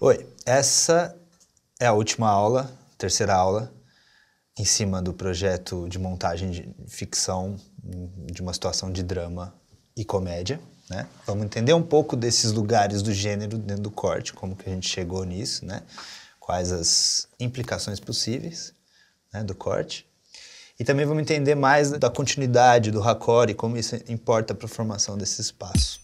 Oi, essa é a última aula, terceira aula, em cima do projeto de montagem de ficção de uma situação de drama e comédia. Né? Vamos entender um pouco desses lugares do gênero dentro do corte, como que a gente chegou nisso, né? quais as implicações possíveis né, do corte. E também vamos entender mais da continuidade do raccord e como isso importa para a formação desse espaço.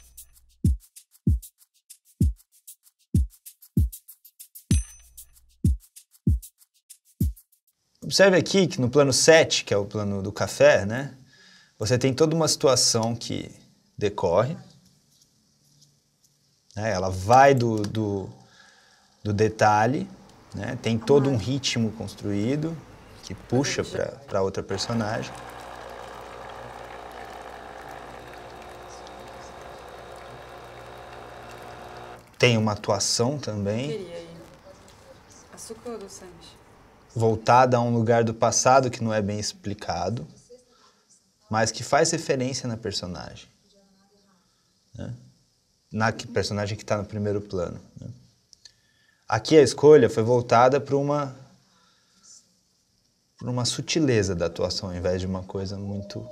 Observe aqui que no plano 7, que é o plano do café, né, você tem toda uma situação que decorre. Né, ela vai do, do, do detalhe, né, tem todo um ritmo construído que puxa para outra personagem. Tem uma atuação também. Açúcar ou adoçante? voltada a um lugar do passado que não é bem explicado, mas que faz referência na personagem. Né? Na que, personagem que está no primeiro plano. Né? Aqui a escolha foi voltada para uma por uma sutileza da atuação, ao invés de uma coisa muito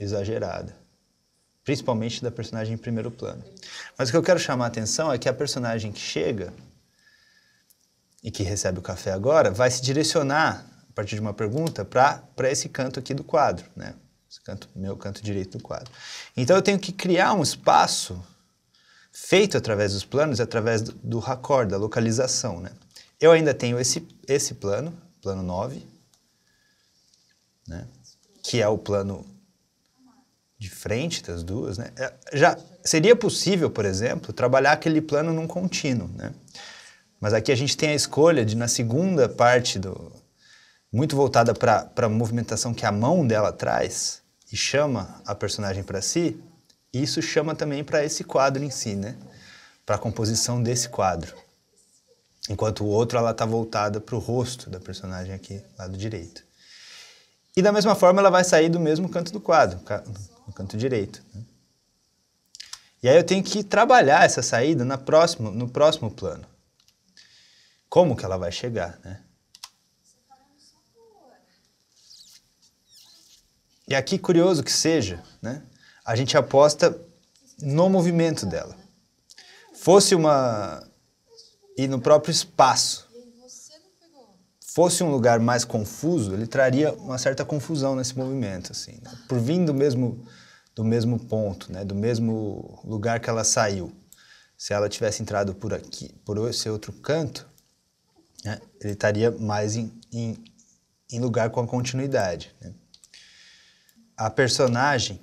exagerada. Principalmente da personagem em primeiro plano. Mas o que eu quero chamar a atenção é que a personagem que chega e que recebe o café agora vai se direcionar a partir de uma pergunta para esse canto aqui do quadro, né? Esse canto, meu canto direito do quadro. Então eu tenho que criar um espaço feito através dos planos, através do, do raccord, da localização, né? Eu ainda tenho esse, esse plano, plano 9, né? que é o plano de frente das duas, né? É, já seria possível, por exemplo, trabalhar aquele plano num contínuo, né? Mas aqui a gente tem a escolha de, na segunda parte, do, muito voltada para a movimentação que a mão dela traz e chama a personagem para si, isso chama também para esse quadro em si, né? Para a composição desse quadro. Enquanto o outro, ela está voltada para o rosto da personagem aqui, lado direito. E da mesma forma, ela vai sair do mesmo canto do quadro, no canto direito. Né? E aí eu tenho que trabalhar essa saída na próxima, no próximo plano como que ela vai chegar, né? E aqui, curioso que seja, né, a gente aposta no movimento dela. Fosse uma... e no próprio espaço. Fosse um lugar mais confuso, ele traria uma certa confusão nesse movimento, assim. Né? Por vir do mesmo, do mesmo ponto, né, do mesmo lugar que ela saiu. Se ela tivesse entrado por aqui, por esse outro canto, né, ele estaria mais em, em, em, lugar com a continuidade. Né? A personagem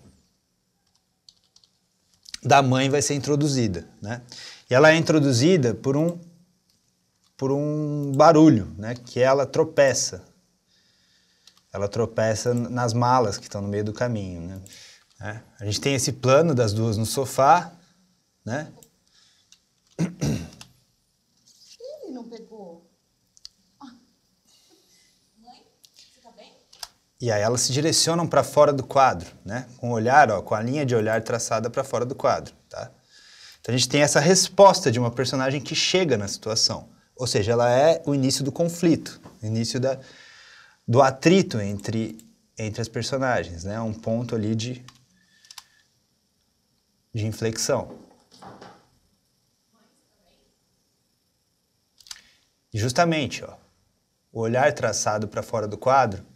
da mãe vai ser introduzida, né? E ela é introduzida por um por um barulho, né? Que ela tropeça. Ela tropeça nas malas que estão no meio do caminho, né? É. A gente tem esse plano das duas no sofá, né? E aí elas se direcionam para fora do quadro, né? Com o olhar, ó, com a linha de olhar traçada para fora do quadro, tá? Então a gente tem essa resposta de uma personagem que chega na situação. Ou seja, ela é o início do conflito, o início da, do atrito entre, entre as personagens, né? Um ponto ali de, de inflexão. E justamente, ó, o olhar traçado para fora do quadro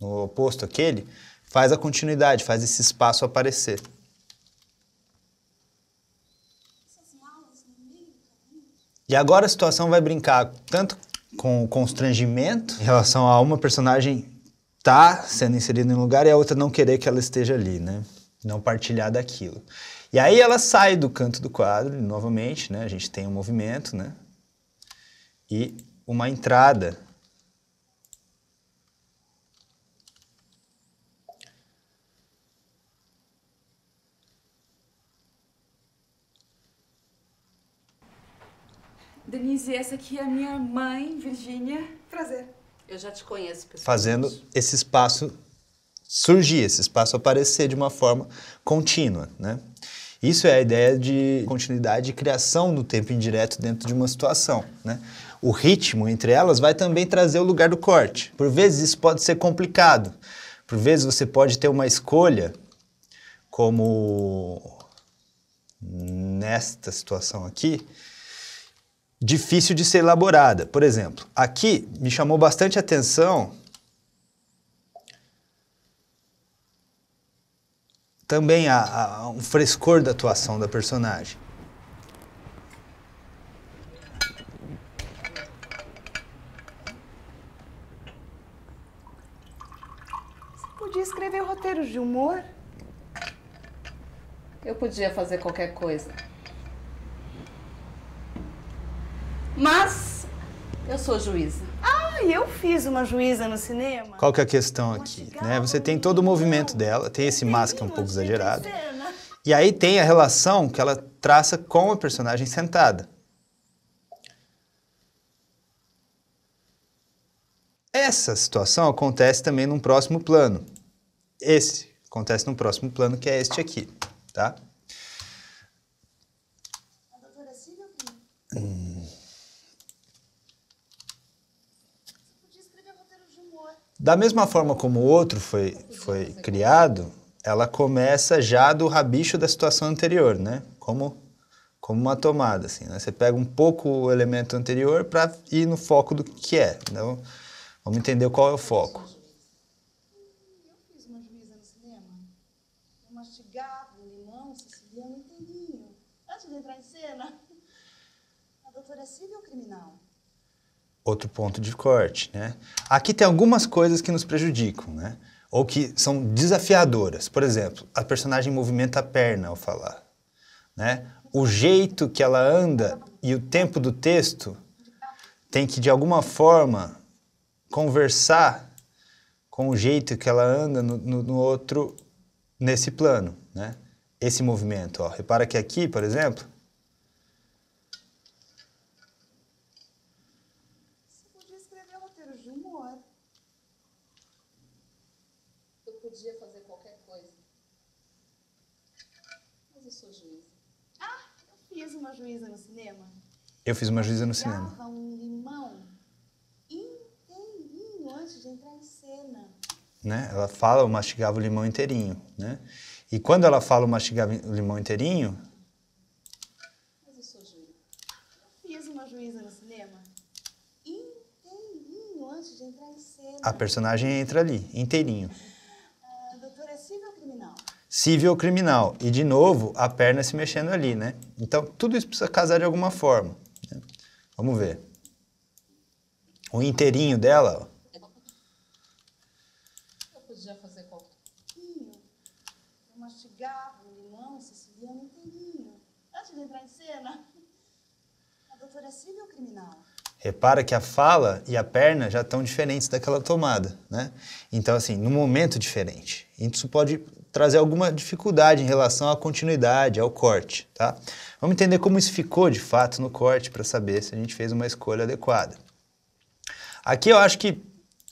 no oposto aquele faz a continuidade, faz esse espaço aparecer. E agora a situação vai brincar tanto com o constrangimento em relação a uma personagem tá sendo inserida em um lugar e a outra não querer que ela esteja ali, né? Não partilhar daquilo. E aí ela sai do canto do quadro, novamente, né? A gente tem um movimento, né? E uma entrada Denise, essa aqui é a minha mãe, Virgínia. Prazer. Eu já te conheço, pessoal. Fazendo esse espaço surgir, esse espaço aparecer de uma forma contínua, né? Isso é a ideia de continuidade e criação do tempo indireto dentro de uma situação, né? O ritmo entre elas vai também trazer o lugar do corte. Por vezes isso pode ser complicado. Por vezes você pode ter uma escolha como nesta situação aqui, difícil de ser elaborada. Por exemplo, aqui me chamou bastante atenção também a um frescor da atuação da personagem. Você podia escrever roteiros de humor? Eu podia fazer qualquer coisa. Eu sou juíza. Ah, eu fiz uma juíza no cinema. Qual que é a questão aqui? Né? Você tem todo o movimento dela, tem esse máscara que é um pouco exagerado. E aí tem a relação que ela traça com a personagem sentada. Essa situação acontece também num próximo plano. Esse acontece num próximo plano, que é este aqui, tá? Da mesma forma como o outro foi, foi criado, ela começa já do rabicho da situação anterior, né? Como, como uma tomada, assim, né? Você pega um pouco o elemento anterior para ir no foco do que é. Então, vamos entender qual é o foco. Eu fiz uma juíza no cinema. Eu mastigava um limão siciliano inteirinho. Antes de entrar em cena, a doutora é é ou criminal outro ponto de corte, né? Aqui tem algumas coisas que nos prejudicam, né? Ou que são desafiadoras. Por exemplo, a personagem movimenta a perna ao falar, né? O jeito que ela anda e o tempo do texto tem que de alguma forma conversar com o jeito que ela anda no, no, no outro nesse plano, né? Esse movimento, ó. Repara que aqui, por exemplo, máscaras de humor. Eu podia fazer qualquer coisa. Mas eu sou juíza. Ah, eu fiz uma juíza no cinema. Eu fiz uma juíza no cinema. Dava um limão inteirinho antes de entrar em cena. Né? Ela fala, eu mastigava o limão inteirinho, né? E quando ela fala, eu mastigava o limão inteirinho, a personagem entra ali, inteirinho. Uh, é, doutora, é civil criminal? Civil criminal. E, de novo, a perna se mexendo ali, né? Então, tudo isso precisa casar de alguma forma. Né? Vamos ver. O inteirinho dela, ó. Eu podia fazer qualquer pouquinho. Eu mastigava um limão siciliano inteirinho. Antes de entrar em cena. A doutora é civil ou criminal? Repara que a fala e a perna já estão diferentes daquela tomada, né? Então, assim, no momento diferente. Isso pode trazer alguma dificuldade em relação à continuidade, ao corte, tá? Vamos entender como isso ficou de fato no corte para saber se a gente fez uma escolha adequada. Aqui eu acho que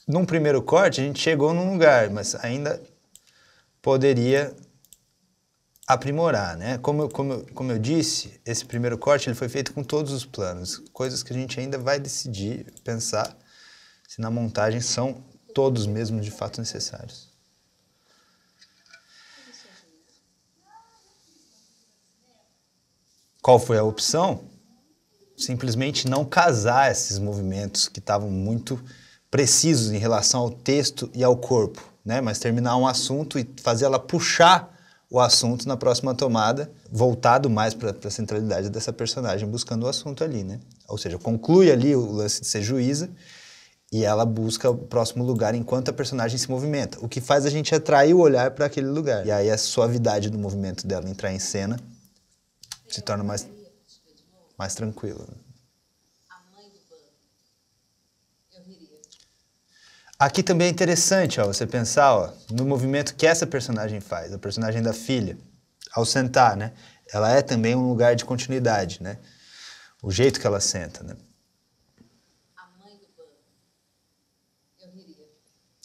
num primeiro corte a gente chegou num lugar, mas ainda poderia aprimorar, né? Como, como, como eu disse, esse primeiro corte ele foi feito com todos os planos, coisas que a gente ainda vai decidir, pensar se na montagem são todos mesmo de fato necessários. Qual foi a opção? Simplesmente não casar esses movimentos que estavam muito precisos em relação ao texto e ao corpo, né? Mas terminar um assunto e fazer ela puxar o assunto na próxima tomada, voltado mais para a centralidade dessa personagem, buscando o assunto ali, né? Ou seja, conclui ali o lance de ser juíza e ela busca o próximo lugar enquanto a personagem se movimenta, o que faz a gente atrair o olhar para aquele lugar. E aí a suavidade do movimento dela entrar em cena se torna mais, mais tranquila. Né? Aqui também é interessante ó, você pensar ó, no movimento que essa personagem faz, a personagem da filha, ao sentar, né? Ela é também um lugar de continuidade, né? O jeito que ela senta, né?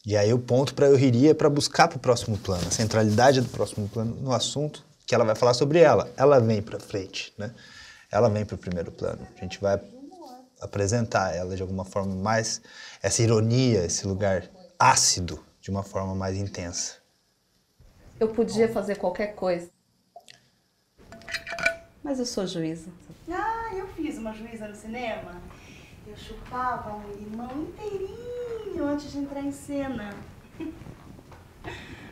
E aí o ponto para eu riria é para buscar para o próximo plano, a centralidade do próximo plano no assunto que ela vai falar sobre ela. Ela vem para frente, né? Ela vem para o primeiro plano. A gente vai apresentar ela de alguma forma mais essa ironia, esse lugar ácido de uma forma mais intensa. Eu podia fazer qualquer coisa. Mas eu sou juíza. Ah, eu fiz uma juíza no cinema. Eu chupava um limão inteirinho antes de entrar em cena.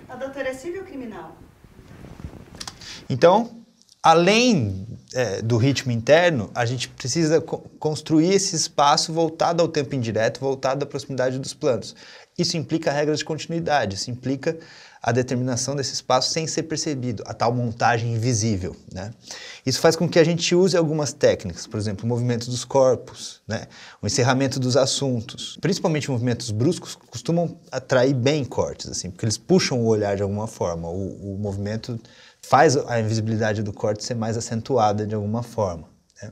A doutora é civil criminal. Então, além é, do ritmo interno, a gente precisa co construir esse espaço voltado ao tempo indireto, voltado à proximidade dos planos. Isso implica regras de continuidade, isso implica a determinação desse espaço sem ser percebido, a tal montagem invisível. Né? Isso faz com que a gente use algumas técnicas, por exemplo, o movimento dos corpos, né? o encerramento dos assuntos. Principalmente movimentos bruscos costumam atrair bem cortes, assim, porque eles puxam o olhar de alguma forma. O, o movimento faz a invisibilidade do corte ser mais acentuada de alguma forma. Né?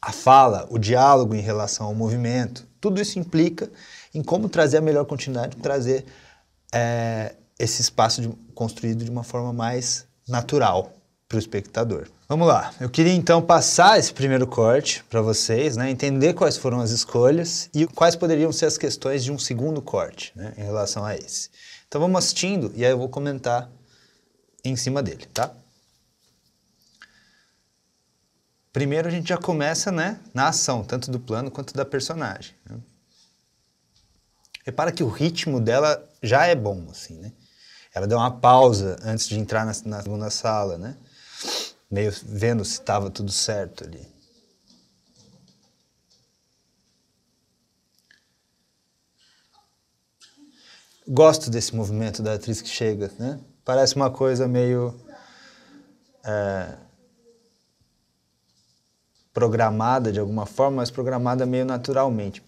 A fala, o diálogo em relação ao movimento, tudo isso implica em como trazer a melhor continuidade, trazer é, esse espaço de, construído de uma forma mais natural para o espectador. Vamos lá, eu queria então passar esse primeiro corte para vocês, né, entender quais foram as escolhas e quais poderiam ser as questões de um segundo corte né, em relação a esse. Então vamos assistindo e aí eu vou comentar em cima dele, tá? Primeiro a gente já começa né, na ação, tanto do plano quanto da personagem. Né? Repara que o ritmo dela já é bom, assim, né? Ela deu uma pausa antes de entrar na, na segunda sala, né? Meio vendo se estava tudo certo ali. Gosto desse movimento da atriz que chega, né? Parece uma coisa meio. É, programada de alguma forma, mas programada meio naturalmente.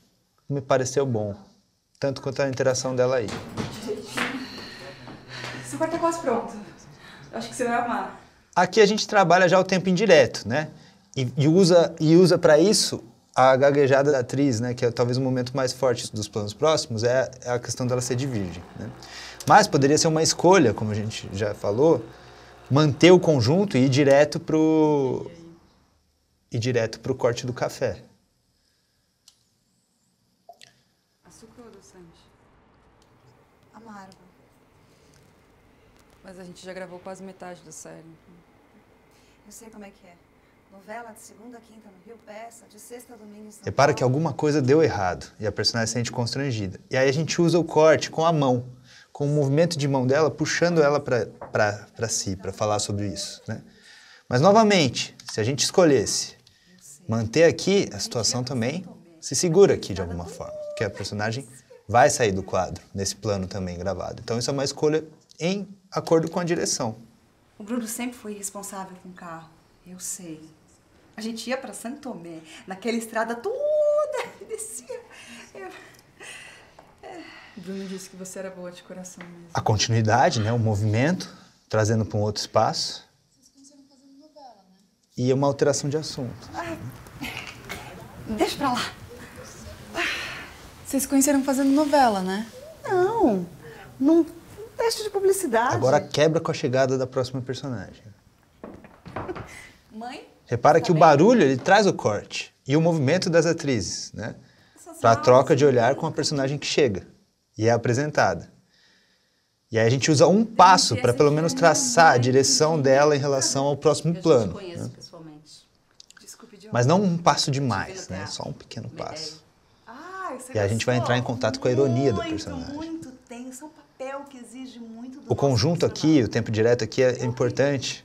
Me pareceu bom, tanto quanto a interação dela aí. Seu quarto tá quase pronto. Acho que você vai amar. Aqui a gente trabalha já o tempo indireto, né? E, e usa, e usa para isso a gaguejada da atriz, né? Que é talvez o momento mais forte dos planos próximos, é, é a questão dela ser de virgem, né? Mas poderia ser uma escolha, como a gente já falou, manter o conjunto e ir direto pro... E direto pro corte do café. a gente já gravou quase metade da série. Então. Eu sei como é que é. Novela de segunda a quinta no Rio, peça de sexta a domingo São Repara Paulo. que alguma coisa deu errado e a personagem se sente constrangida. E aí a gente usa o corte com a mão, com o movimento de mão dela, puxando ela para si, para falar sobre isso. Né? Mas, novamente, se a gente escolhesse manter aqui, a situação também se segura aqui de alguma forma, porque a personagem vai sair do quadro nesse plano também gravado. Então, isso é uma escolha em acordo com a direção. O Bruno sempre foi responsável com o carro, eu sei. A gente ia para Santo Tomé, naquela estrada toda, e descia. Eu... É. Bruno disse que você era boa de coração mesmo. A continuidade, né, o movimento, trazendo para um outro espaço. Vocês fazendo novela, né? E uma alteração de assunto. Ai. Deixa pra lá. Vocês conheceram fazendo novela, né? Não, não Teste de publicidade. Agora quebra com a chegada da próxima personagem. Mãe? Repara tá que bem? o barulho ele traz o corte e o movimento das atrizes, né? Para troca de assim. olhar com a personagem que chega e é apresentada. E aí a gente usa um passo para pelo menos traçar a direção dela em relação ao próximo plano. Né? Mas não um passo demais, né? Só um pequeno passo. e a gente vai entrar em contato com a ironia da personagem. Muito, muito, tem papel que exige muito do O conjunto aqui, o tempo direto aqui é, é importante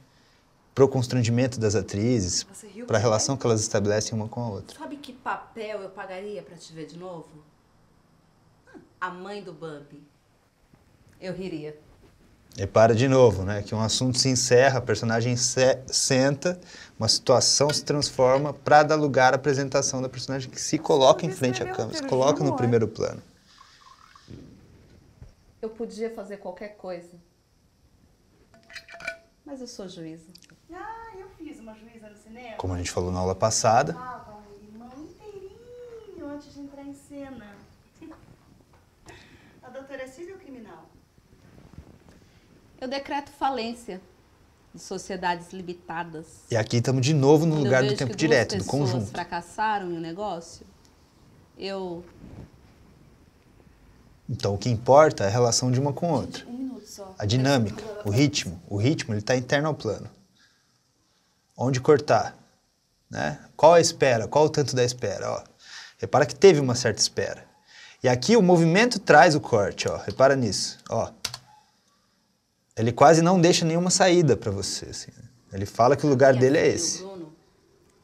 para o constrangimento das atrizes, para a relação que elas estabelecem uma com a outra. Sabe que papel eu pagaria para te ver de novo? A mãe do Bambi. Eu riria. E para de novo, né? Que um assunto se encerra, a personagem se senta, uma situação se transforma para dar lugar à apresentação da personagem que se coloca em frente à câmera, se coloca no primeiro né? plano. Eu podia fazer qualquer coisa. Mas eu sou juíza. Ah, eu fiz uma juíza no cinema. Como a gente falou na aula passada. Tava ah, limão inteirinho antes de entrar em cena. A doutora é civil criminal? Eu decreto falência de sociedades limitadas. E aqui estamos de novo no lugar do tempo direto, do conjunto. fracassaram em um negócio, eu então, o que importa é a relação de uma com a outra. A dinâmica, o ritmo. O ritmo ele está interno ao plano. Onde cortar? Né? Qual a espera? Qual o tanto da espera? Ó, repara que teve uma certa espera. E aqui o movimento traz o corte. Ó, repara nisso. Ó, ele quase não deixa nenhuma saída para você. Assim, né? Ele fala que o lugar dele é esse.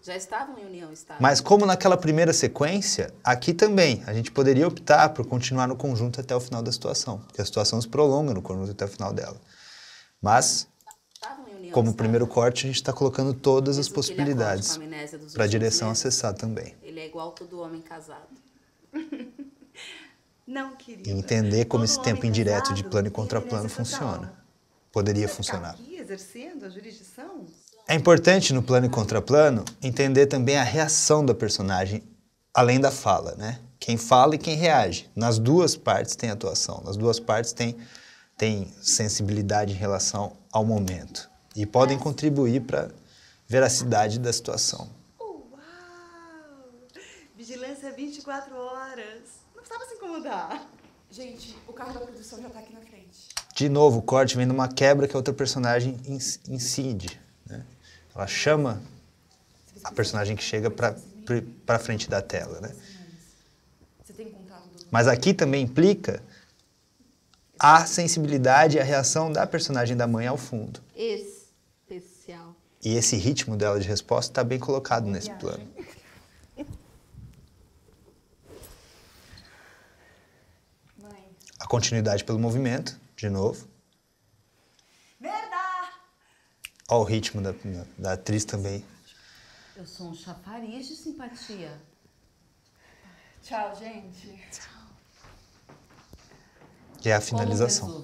Já estavam em união estável. Mas como naquela primeira sequência, aqui também a gente poderia optar por continuar no conjunto até o final da situação, porque a situação se prolonga no conjunto até o final dela. Mas, como primeiro corte, a gente está colocando todas as possibilidades para a direção meses. Né? acessar também. Ele é igual todo homem casado. Não, querida. E entender como todo esse tempo indireto de plano e contraplano funciona. Poderia tá funcionar. aqui exercendo a jurisdição? É importante no plano e contraplano entender também a reação da personagem, além da fala, né? Quem fala e quem reage. Nas duas partes tem atuação, nas duas partes tem, tem sensibilidade em relação ao momento. E podem contribuir para veracidade da situação. Uau! Vigilância 24 horas. Não precisava se incomodar. Gente, o carro da produção já está aqui na frente. De novo, o corte vem numa quebra que a outra personagem incide, né? Ela chama a personagem que chega para frente da tela, né? Mas aqui também implica a sensibilidade e a reação da personagem da mãe ao fundo. Especial. E esse ritmo dela de resposta está bem colocado nesse plano. A continuidade pelo movimento, de novo. Olha o ritmo da, da atriz também. Eu sou um chafariz de simpatia. Tchau, gente. Tchau. E é a finalização.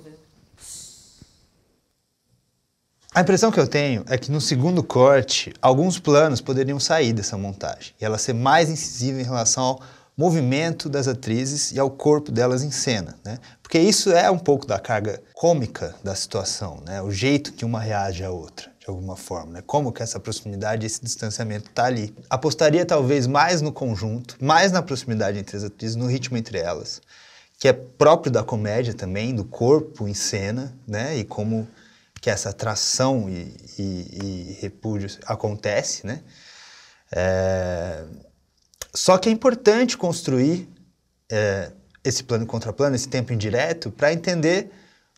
A impressão que eu tenho é que no segundo corte, alguns planos poderiam sair dessa montagem e ela ser mais incisiva em relação ao movimento das atrizes e ao corpo delas em cena, né? Porque isso é um pouco da carga cômica da situação, né? O jeito que uma reage à outra de alguma forma, né? Como que essa proximidade, esse distanciamento tá ali? Apostaria talvez mais no conjunto, mais na proximidade entre as atrizes, no ritmo entre elas, que é próprio da comédia também, do corpo em cena, né? E como que essa atração e, e, e repúdio acontece, né? É... Só que é importante construir é, esse plano e contraplano, esse tempo indireto, para entender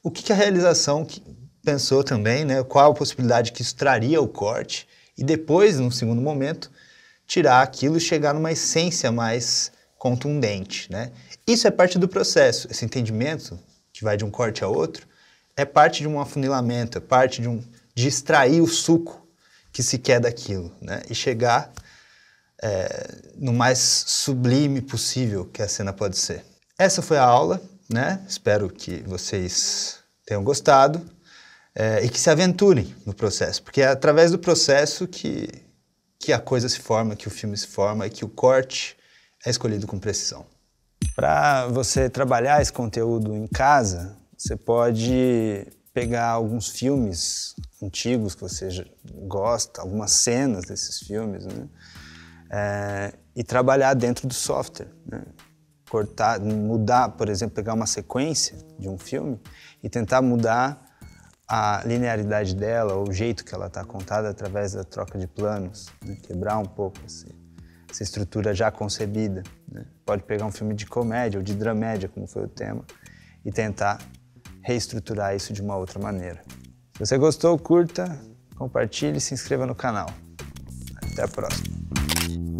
o que, que a realização, que, pensou também né, qual a possibilidade que isso traria o corte e depois, num segundo momento, tirar aquilo e chegar numa essência mais contundente. Né? Isso é parte do processo, esse entendimento que vai de um corte a outro é parte de um afunilamento, é parte de, um, de extrair o suco que se quer daquilo né? e chegar é, no mais sublime possível que a cena pode ser. Essa foi a aula, né? espero que vocês tenham gostado é, e que se aventurem no processo, porque é através do processo que, que a coisa se forma, que o filme se forma e que o corte é escolhido com precisão. Para você trabalhar esse conteúdo em casa, você pode pegar alguns filmes antigos que você gosta, algumas cenas desses filmes, né? É, e trabalhar dentro do software. Né? Cortar, mudar, por exemplo, pegar uma sequência de um filme e tentar mudar a linearidade dela, o jeito que ela está contada através da troca de planos, né? quebrar um pouco essa estrutura já concebida. Né? Pode pegar um filme de comédia ou de dramédia, como foi o tema, e tentar reestruturar isso de uma outra maneira. Se você gostou, curta, compartilhe e se inscreva no canal. Até a próxima.